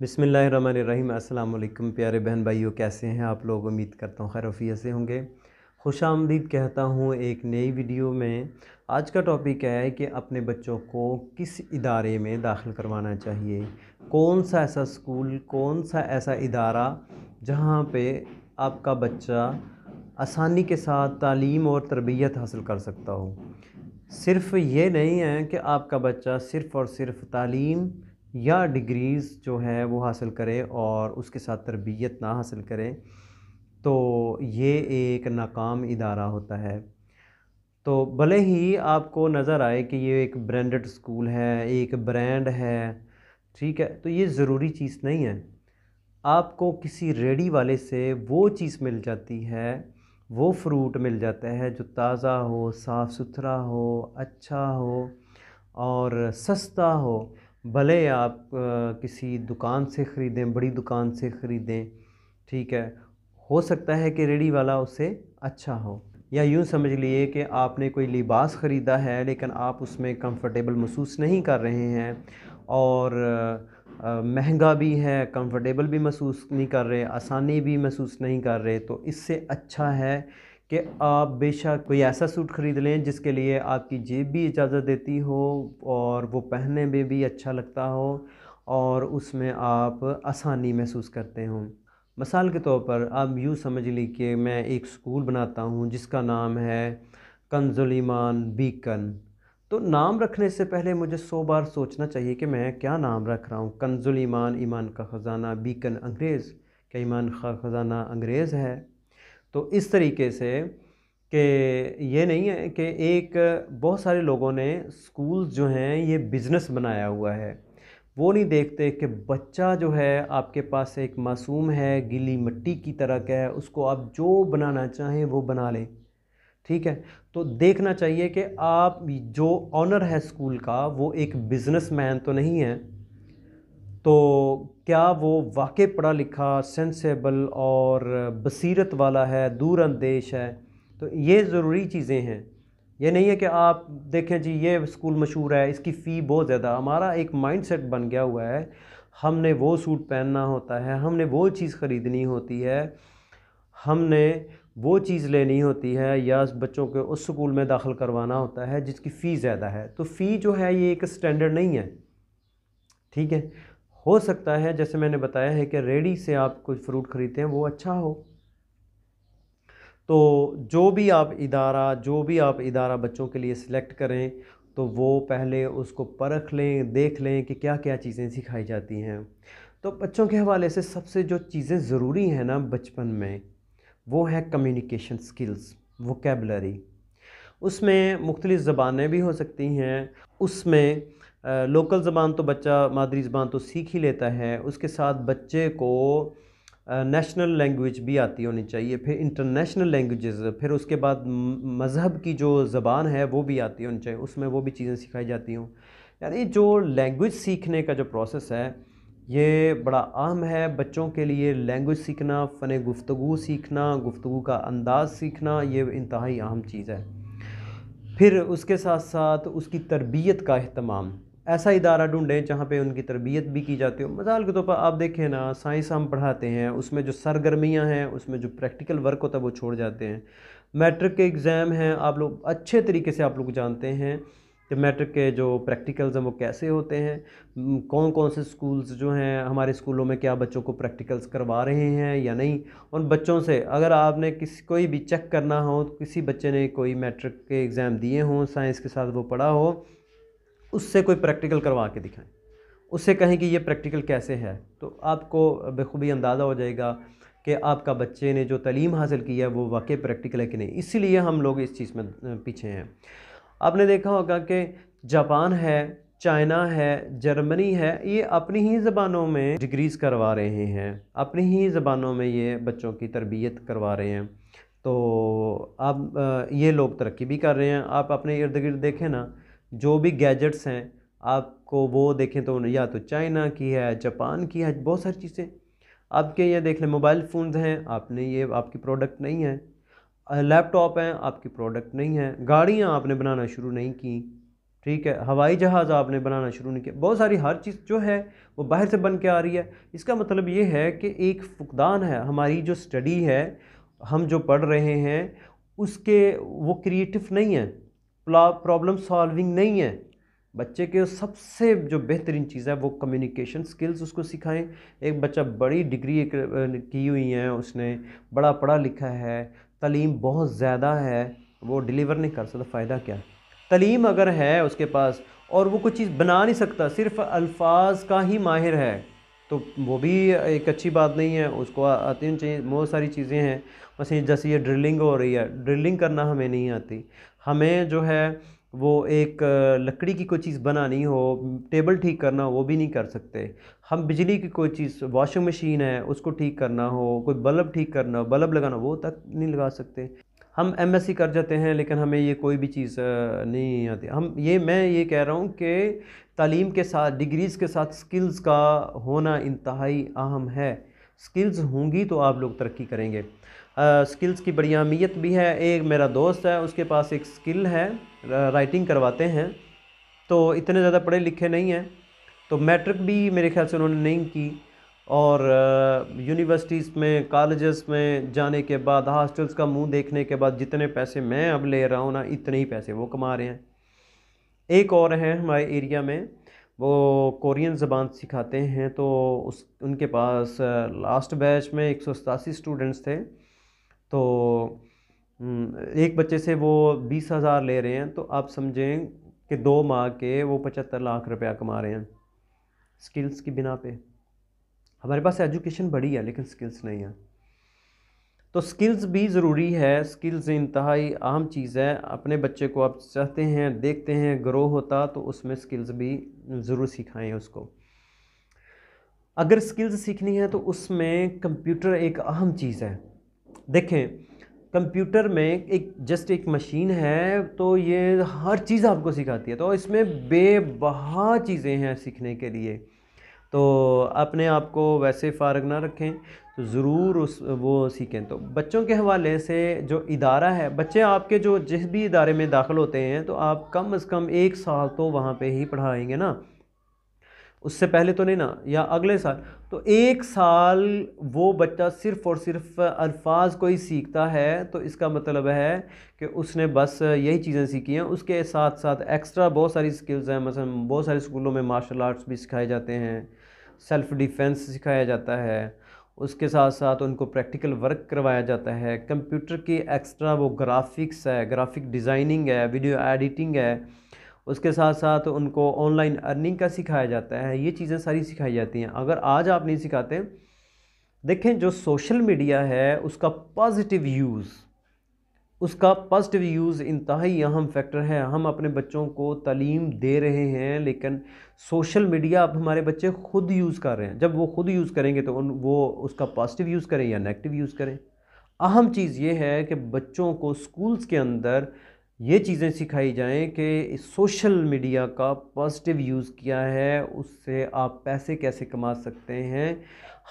बिसमीम् अल्लाम प्यारे बहन भाइयों कैसे हैं आप लोग उम्मीद करता हूँ खैरफिया से होंगे खुश आमदीद कहता हूँ एक नई वीडियो में आज का टॉपिक है कि अपने बच्चों को किस इदारे में दाखिल करवाना चाहिए कौन सा ऐसा स्कूल कौन सा ऐसा इदारा जहाँ पे आपका बच्चा आसानी के साथ तालीम और तरबियत हासिल कर सकता हो सिर्फ़ ये नहीं है कि आपका बच्चा सिर्फ़ और सिर्फ तालीम या डिग्रीज़ जो है वो हासिल करें और उसके साथ तरबियत ना हासिल करें तो ये एक नाकाम इदारा होता है तो भले ही आपको नज़र आए कि ये एक ब्रांडेड स्कूल है एक ब्रांड है ठीक है तो ये ज़रूरी चीज़ नहीं है आपको किसी रेडी वाले से वो चीज़ मिल जाती है वो फ्रूट मिल जाता है जो ताज़ा हो साफ़ सुथरा हो अच्छा हो और सस्ता हो भले आप किसी दुकान से ख़रीदें बड़ी दुकान से ख़रीदें ठीक है हो सकता है कि रेडी वाला उससे अच्छा हो या यूँ समझ लिए कि आपने कोई लिबास ख़रीदा है लेकिन आप उसमें कंफर्टेबल महसूस नहीं कर रहे हैं और महंगा भी है कंफर्टेबल भी महसूस नहीं कर रहे आसानी भी महसूस नहीं कर रहे तो इससे अच्छा है कि आप बेशक कोई ऐसा सूट ख़रीद लें जिसके लिए आपकी जेब भी इजाज़त देती हो और वो पहनने में भी अच्छा लगता हो और उसमें आप आसानी महसूस करते हों मिसाल के तौर पर आप यूँ समझ ली कि मैं एक स्कूल बनाता हूँ जिसका नाम है कंजुलीमान बीकन तो नाम रखने से पहले मुझे सौ बार सोचना चाहिए कि मैं क्या नाम रख रहा हूँ कंजुल ईमान ईमान का ख़ज़ाना बीकन अंग्रेज़ क्या ईमान का ख़ज़ाना अंग्रेज़ है तो इस तरीके से कि ये नहीं है कि एक बहुत सारे लोगों ने स्कूल जो हैं ये बिज़नेस बनाया हुआ है वो नहीं देखते कि बच्चा जो है आपके पास एक मासूम है गीली मिट्टी की तरह का है उसको आप जो बनाना चाहें वो बना लें ठीक है तो देखना चाहिए कि आप जो ऑनर है स्कूल का वो एक बिज़नेस मैन तो नहीं है तो क्या वो वाकई पढ़ा लिखा सेंसेबल और बसीरत वाला है दूर अंदेश है तो ये ज़रूरी चीज़ें हैं ये नहीं है कि आप देखें जी ये स्कूल मशहूर है इसकी फ़ी बहुत ज़्यादा हमारा एक माइंड सेट बन गया हुआ है हमने वो सूट पहनना होता है हमने वो चीज़ ख़रीदनी होती है हमने वो चीज़ लेनी होती है या बच्चों के उस स्कूल में दाखिल करवाना होता है जिसकी फ़ी ज़्यादा है तो फ़ी जो है ये एक स्टैंडर्ड नहीं है ठीक है हो सकता है जैसे मैंने बताया है कि रेडी से आप कुछ फ्रूट ख़रीदते हैं वो अच्छा हो तो जो भी आप इदारा जो भी आप इदारा बच्चों के लिए सिलेक्ट करें तो वो पहले उसको परख लें देख लें कि क्या क्या चीज़ें सिखाई जाती हैं तो बच्चों के हवाले से सबसे जो चीज़ें ज़रूरी हैं ना बचपन में वो है कम्युनिकेशन स्किल्स वोकेबलरी उसमें मुख्तलिफ़ ज़बानें भी हो सकती हैं उसमें लोकल ज़बान तो बच्चा मादरी ज़बान तो सीख ही लेता है उसके साथ बच्चे को नेशनल लैंग्वेज भी आती होनी चाहिए फिर इंटरनेशनल लैंग्वेजेस फिर उसके बाद मज़हब की जो ज़बान है वो भी आती होनी चाहिए उसमें वो भी चीज़ें सिखाई जाती हूँ यानी जो लैंग्वेज सीखने का जो प्रोसेस है ये बड़ा अहम है बच्चों के लिए लैंग्वेज सीखना फ़न गुफ्तु सीखना गुफ्तु का अंदाज़ सीखना ये इंतहाई अहम चीज़ है फिर उसके साथ साथ उसकी तरबियत का अहतमाम ऐसा इदारा ढूंढें जहाँ पे उनकी तरबियत भी की जाती हो मिसाल के तौर पर आप देखें ना साइंस हम पढ़ाते हैं उसमें जो सरगर्मियाँ हैं उसमें जो प्रैक्टिकल वर्क होता है वो छोड़ जाते हैं मैट्रिक के एग्ज़ाम हैं आप लोग अच्छे तरीके से आप लोग जानते हैं कि मैट्रिक के जो प्रैक्टिकल्स हैं वो कैसे होते हैं कौन कौन से स्कूल्स जो हैं हमारे स्कूलों में क्या बच्चों को प्रैक्टिकल्स करवा रहे हैं या नहीं उन बच्चों से अगर आपने किसी कोई भी चेक करना हो किसी बच्चे ने कोई मैट्रिक के एग्ज़ाम दिए हों साइंस के साथ वो पढ़ा हो उससे कोई प्रैक्टिकल करवा के दिखाएं उससे कहें कि ये प्रैक्टिकल कैसे है तो आपको बेखूबी अंदाज़ा हो जाएगा कि आपका बच्चे ने जो तलीम हासिल की है वो वाकई प्रैक्टिकल है कि नहीं इसीलिए हम लोग इस चीज़ में पीछे हैं आपने देखा होगा कि जापान है चाइना है जर्मनी है ये अपनी ही ज़बानों में डिग्रीज़ करवा रहे हैं अपनी ही ज़बानों में ये बच्चों की तरबियत करवा रहे हैं तो आप ये लोग तरक्की भी कर रहे हैं आप अपने इर्द गिर्द देखें ना जो भी गैजेट्स हैं आपको वो देखें तो या तो चाइना की है जापान की है बहुत सारी चीज़ें आपके ये देख लें मोबाइल फ़ोन हैं आपने ये आपकी प्रोडक्ट नहीं है लैपटॉप हैं आपकी प्रोडक्ट नहीं है गाड़ियाँ आपने बनाना शुरू नहीं की ठीक है हवाई जहाज़ आपने बनाना शुरू नहीं किया बहुत सारी हर चीज़ जो है वो बाहर से बन के आ रही है इसका मतलब ये है कि एक फुकदान है हमारी जो स्टडी है हम जो पढ़ रहे हैं उसके वो क्रिएटिव नहीं है प्रॉब्लम सॉल्विंग नहीं है बच्चे के सबसे जो बेहतरीन चीज़ है वो कम्युनिकेशन स्किल्स उसको सिखाएं एक बच्चा बड़ी डिग्री की हुई है उसने बड़ा पढ़ा लिखा है तलीम बहुत ज़्यादा है वो डिलीवर नहीं कर सकता फ़ायदा क्या तलीम अगर है उसके पास और वो कुछ चीज़ बना नहीं सकता सिर्फ़ अल्फाज का ही माहिर है तो वो भी एक अच्छी बात नहीं है उसको आती चाहिए बहुत सारी चीज़ें हैं बस जैसे ये ड्रिलिंग हो रही है ड्रिलिंग करना हमें नहीं आती हमें जो है वो एक लकड़ी की कोई चीज़ बनानी हो टेबल ठीक करना हो वो भी नहीं कर सकते हम बिजली की कोई चीज़ वॉशिंग मशीन है उसको ठीक करना हो कोई बल्ब ठीक करना हो बल्ब लगाना हो वो तक नहीं लगा सकते हम सी कर जाते हैं लेकिन हमें ये कोई भी चीज़ नहीं आती हम ये मैं ये कह रहा हूँ कि तालीम के साथ डिग्रीज़ के साथ स्किल्स का होना इंतहाई अहम है स्किल्स होंगी तो आप लोग तरक्की करेंगे स्किल्स की बड़ी अहमियत भी है एक मेरा दोस्त है उसके पास एक स्किल है राइटिंग करवाते हैं तो इतने ज़्यादा पढ़े लिखे नहीं हैं तो मैट्रिक भी मेरे ख्याल से उन्होंने नहीं की और यूनिवर्सिटीज़ में कॉलेजेस में जाने के बाद हॉस्टल्स का मुंह देखने के बाद जितने पैसे मैं अब ले रहा हूँ ना इतने ही पैसे वो कमा रहे हैं एक और हैं हमारे एरिया में वो कोरियन ज़बान सिखाते हैं तो उस उनके पास लास्ट बैच में एक स्टूडेंट्स थे तो एक बच्चे से वो बीस हज़ार ले रहे हैं तो आप समझें कि दो माह के वो पचहत्तर लाख रुपया कमा रहे हैं स्किल्स की बिना पे हमारे पास एजुकेशन बड़ी है लेकिन स्किल्स नहीं है तो स्किल्स भी ज़रूरी है स्किल्स इंतहाई अहम चीज़ है अपने बच्चे को आप चाहते हैं देखते हैं ग्रो होता तो उसमें स्किल्स भी ज़रूर सिखाएं उसको अगर स्किल्स सीखनी है तो उसमें कंप्यूटर एक अहम चीज़ है देखें कंप्यूटर में एक जस्ट एक मशीन है तो ये हर चीज़ आपको सिखाती है तो इसमें बेबहा चीज़ें हैं सीखने के लिए तो अपने आप को वैसे फ़ारग ना रखें तो ज़रूर उस वो सीखें तो बच्चों के हवाले से जो इदारा है बच्चे आपके जो जिस भी इदारे में दाखिल होते हैं तो आप कम अज़ कम एक साल तो वहाँ पर ही पढ़ाएँगे ना उससे पहले तो नहीं ना या अगले साल तो एक साल वो बच्चा सिर्फ़ और सिर्फ अल्फाज को ही सीखता है तो इसका मतलब है कि उसने बस यही चीज़ें सीखी हैं उसके साथ साथ एक्स्ट्रा बहुत सारी स्किल्स हैं मतलब बहुत सारे स्कूलों में मार्शल आर्ट्स भी सिखाए जाते हैं सेल्फ डिफेंस सिखाया जाता है उसके साथ साथ उनको प्रैक्टिकल वर्क करवाया जाता है कंप्यूटर की एक्स्ट्रा वो ग्राफिक्स है ग्राफिक डिज़ाइनिंग है वीडियो एडिटिंग है उसके साथ साथ उनको ऑनलाइन अर्निंग का सिखाया जाता है ये चीज़ें सारी सिखाई जाती हैं अगर आज आप नहीं सिखाते देखें जो सोशल मीडिया है उसका पॉजिटिव यूज़ उसका पॉजिटिव यूज़ इंतहाई अहम फैक्टर है हम अपने बच्चों को तलीम दे रहे हैं लेकिन सोशल मीडिया अब हमारे बच्चे खुद यूज़ कर रहे हैं जब वो खुद यूज़ करेंगे तो उन वो उसका पॉजिटिव यूज़ करें या नेगेटिव यूज़ करें अहम चीज़ ये है कि बच्चों को स्कूल्स के अंदर ये चीज़ें सिखाई जाएं कि सोशल मीडिया का पॉजिटिव यूज़ किया है उससे आप पैसे कैसे कमा सकते हैं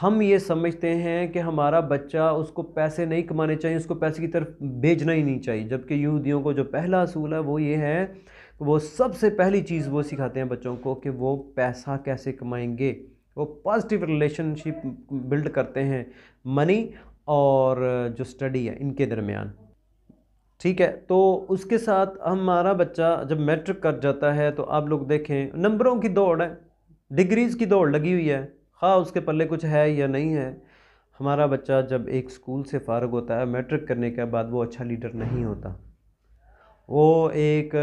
हम ये समझते हैं कि हमारा बच्चा उसको पैसे नहीं कमाने चाहिए उसको पैसे की तरफ भेजना ही नहीं चाहिए जबकि यहूदियों को जो पहला असूल है वो ये है वो सबसे पहली चीज़ वो सिखाते हैं बच्चों को कि वो पैसा कैसे कमाएंगे वो पॉजिटिव रिलेशनशिप बिल्ड करते हैं मनी और जो स्टडी है इनके दरमियान ठीक है तो उसके साथ हमारा बच्चा जब मैट्रिक कर जाता है तो आप लोग देखें नंबरों की दौड़ है डिग्रीज़ की दौड़ लगी हुई है हाँ उसके पल्ले कुछ है या नहीं है हमारा बच्चा जब एक स्कूल से फारग होता है मैट्रिक करने के बाद वो अच्छा लीडर नहीं होता वो एक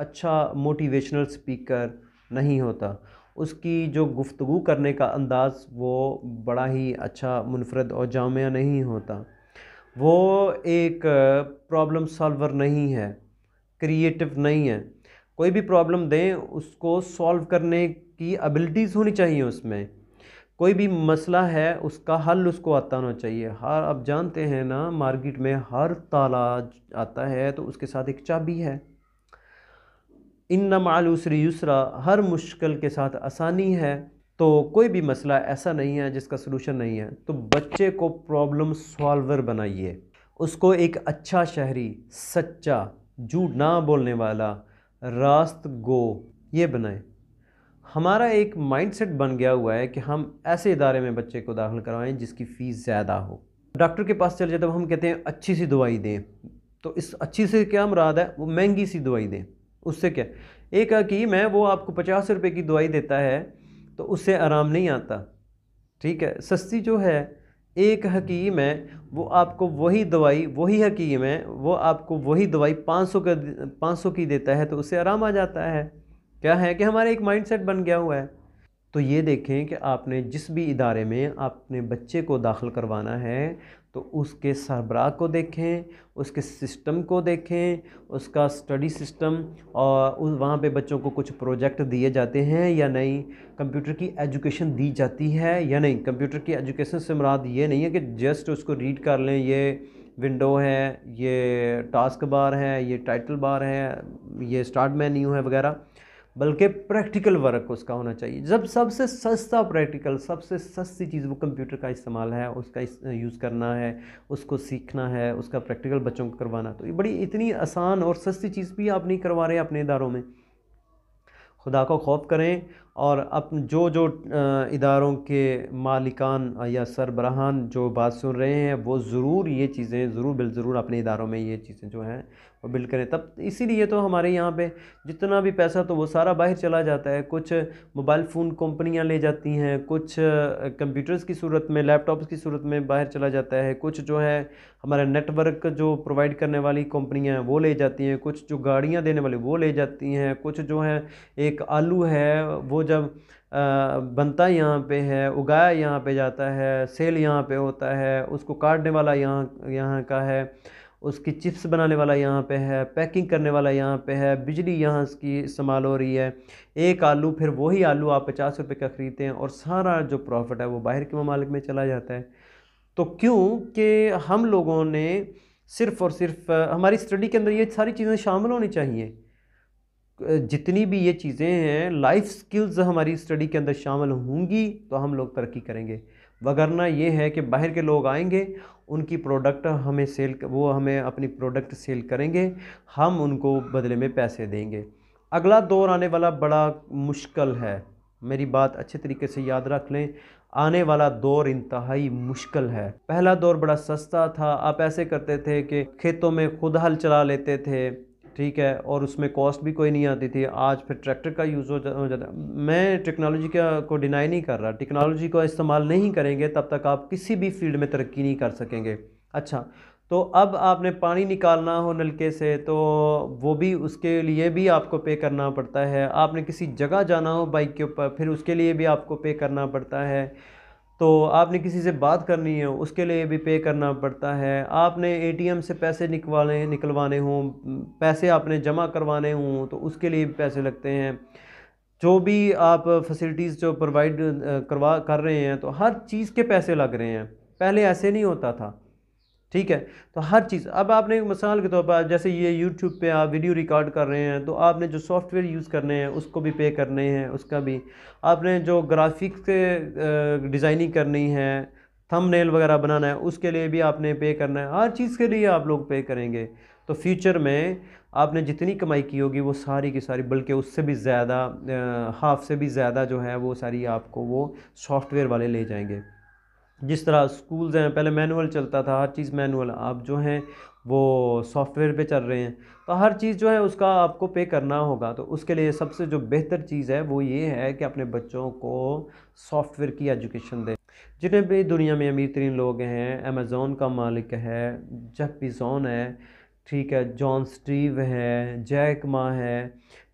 अच्छा मोटिवेशनल स्पीकर नहीं होता उसकी जो गुफ्तु करने का अंदाज़ वो बड़ा ही अच्छा मुनफरद और जामिया नहीं होता वो एक प्रॉब्लम सॉल्वर नहीं है क्रिएटिव नहीं है कोई भी प्रॉब्लम दें उसको सॉल्व करने की एबिलिटीज़ होनी चाहिए उसमें कोई भी मसला है उसका हल उसको आता होना चाहिए हर आप जानते हैं ना मार्केट में हर ताला आता है तो उसके साथ एक चाबी है इन न मालूसरी यूसरा हर मुश्किल के साथ आसानी है तो कोई भी मसला ऐसा नहीं है जिसका सलूशन नहीं है तो बच्चे को प्रॉब्लम सॉल्वर बनाइए उसको एक अच्छा शहरी सच्चा झूठ ना बोलने वाला रास्त गो ये बनाएं हमारा एक माइंडसेट बन गया हुआ है कि हम ऐसे इदारे में बच्चे को दाखिल करवाएं जिसकी फ़ीस ज़्यादा हो डॉक्टर के पास चले जाते हम कहते हैं अच्छी सी दवाई दें तो इस अच्छी से क्या मुराद है वो महंगी सी दवाई दें उससे क्या एक हकीम है वो आपको पचास रुपये की दवाई देता है तो उससे आराम नहीं आता ठीक है सस्ती जो है एक हकीम है वो आपको वही दवाई वही हकीम है वो आपको वही दवाई पाँच सौ का पाँच सौ की देता है तो उससे आराम आ जाता है क्या है कि हमारा एक माइंडसेट बन गया हुआ है तो ये देखें कि आपने जिस भी इदारे में आपने बच्चे को दाखिल करवाना है तो उसके सरबराह को देखें उसके सिस्टम को देखें उसका स्टडी सिस्टम और उस वहाँ पे बच्चों को कुछ प्रोजेक्ट दिए जाते हैं या नहीं कंप्यूटर की एजुकेशन दी जाती है या नहीं कंप्यूटर की एजुकेशन से मुराद ये नहीं है कि जस्ट उसको रीड कर लें ये विंडो है ये टास्क बार है ये टाइटल बार है ये स्टार्ट मेन्यू है वगैरह बल्कि प्रैक्टिकल वर्क उसका होना चाहिए जब सबसे सस्ता प्रैक्टिकल सबसे सस्ती चीज़ वो कंप्यूटर का इस्तेमाल है उसका इस, यूज़ करना है उसको सीखना है उसका प्रैक्टिकल बच्चों को करवाना तो ये बड़ी इतनी आसान और सस्ती चीज़ भी आप नहीं करवा रहे अपने इदारों में खुदा को खौफ करें और अप जो जो इदारों के मालिकान या सरबराहान जो बात सुन रहे हैं वो ज़रूर ये चीज़ें ज़रूर बिल ज़रूर अपने इदारों में ये चीज़ें जो हैं वो बिल करें तब इसीलिए तो हमारे यहाँ पे जितना भी पैसा तो वो सारा बाहर चला जाता है कुछ मोबाइल फ़ोन कंपनियाँ ले जाती हैं कुछ कंप्यूटर्स की सूरत में लैपटॉप्स की सूरत में बाहर चला जाता है कुछ जो है हमारा नेटवर्क जो प्रोवाइड करने वाली कंपनियाँ हैं वो ले जाती हैं कुछ जो गाड़ियाँ देने वाली वो ले जाती हैं कुछ जो है एक आलू है वो जब बनता यहाँ पे है उगाया यहाँ पे जाता है सेल यहाँ पे होता है उसको काटने वाला यहाँ यहाँ का है उसकी चिप्स बनाने वाला यहाँ पे है पैकिंग करने वाला यहाँ पे है बिजली यहाँ की इस्तेमाल हो रही है एक आलू फिर वही आलू आप पचास रुपये का ख़रीदते हैं और सारा जो प्रॉफिट है वो बाहर के ममालिक में चला जाता है तो क्योंकि हम लोगों ने सिर्फ़ और सिर्फ हमारी स्टडी के अंदर ये सारी चीज़ें शामिल होनी चाहिए जितनी भी ये चीज़ें हैं लाइफ स्किल्स हमारी स्टडी के अंदर शामिल होंगी तो हम लोग तरक्की करेंगे वगरना ये है कि बाहर के लोग आएंगे उनकी प्रोडक्ट हमें सेल वो हमें अपनी प्रोडक्ट सेल करेंगे हम उनको बदले में पैसे देंगे अगला दौर आने वाला बड़ा मुश्किल है मेरी बात अच्छे तरीके से याद रख लें आने वाला दौर इंतहाई मुश्किल है पहला दौर बड़ा सस्ता था आप ऐसे करते थे कि खेतों में खुद हल चला लेते थे ठीक है और उसमें कॉस्ट भी कोई नहीं आती थी आज फिर ट्रैक्टर का यूज़ हो जाता मैं टेक्नोलॉजी का को डिनाई नहीं कर रहा टेक्नोलॉजी का इस्तेमाल नहीं करेंगे तब तक आप किसी भी फील्ड में तरक्की नहीं कर सकेंगे अच्छा तो अब आपने पानी निकालना हो नलके से तो वो भी उसके लिए भी आपको पे करना पड़ता है आपने किसी जगह जाना हो बाइक के ऊपर फिर उसके लिए भी आपको पे करना पड़ता है तो आपने किसी से बात करनी है उसके लिए भी पे करना पड़ता है आपने एटीएम से पैसे निकवाने निकलवाने हों पैसे आपने जमा करवाने हों तो उसके लिए भी पैसे लगते हैं जो भी आप फैसिलिटीज़ जो प्रोवाइड करवा कर रहे हैं तो हर चीज़ के पैसे लग रहे हैं पहले ऐसे नहीं होता था ठीक है तो हर चीज़ अब आपने मिसाल के तौर पर जैसे ये यूट्यूब पे आप वीडियो रिकॉर्ड कर रहे हैं तो आपने जो सॉफ्टवेयर यूज़ करने हैं उसको भी पे करने हैं उसका भी आपने जो ग्राफिक्स के डिज़ाइनिंग करनी है थंबनेल वगैरह बनाना है उसके लिए भी आपने पे करना है हर चीज़ के लिए आप लोग पे करेंगे तो फ्यूचर में आपने जितनी कमाई की होगी वो सारी की सारी बल्कि उससे भी ज़्यादा हाफ से भी ज़्यादा जो है वो सारी आपको वो सॉफ्टवेयर वाले ले जाएंगे जिस तरह स्कूल्स हैं पहले मैनुअल चलता था हर चीज़ मैनुअल आप जो हैं वो सॉफ्टवेयर पे चल रहे हैं तो हर चीज़ जो है उसका आपको पे करना होगा तो उसके लिए सबसे जो बेहतर चीज़ है वो ये है कि अपने बच्चों को सॉफ्टवेयर की एजुकेशन दें जितने भी दुनिया में अमीर तरीन लोग हैं अमेज़ोन का मालिक है जेफ है ठीक है जॉन स्टीव है जैक मा है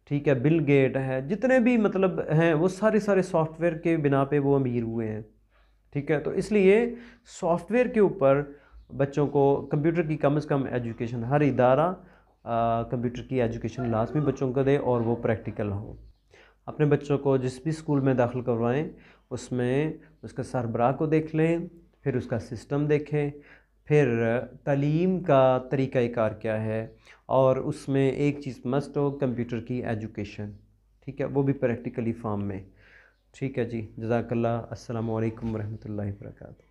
ठीक है बिल गेट है जितने भी मतलब हैं वो सारे सारे सॉफ्टवेयर के बिना पे वो अमीर हुए हैं ठीक है तो इसलिए सॉफ्टवेयर के ऊपर बच्चों को कंप्यूटर की कम से कम एजुकेशन हर इदारा कंप्यूटर की एजुकेशन लाजमी बच्चों को दे और वो प्रैक्टिकल हो अपने बच्चों को जिस भी स्कूल में दाखिल करवाएं उसमें उसका सरबराह को देख लें फिर उसका सिस्टम देखें फिर तलीम का तरीक़ाकार क्या है और उसमें एक चीज़ मस्ट हो कंप्यूटर की एजुकेशन ठीक है वो भी प्रैक्टिकली फॉर्म में ठीक है जी जजाकल्ला असलकम वरहमल वर्का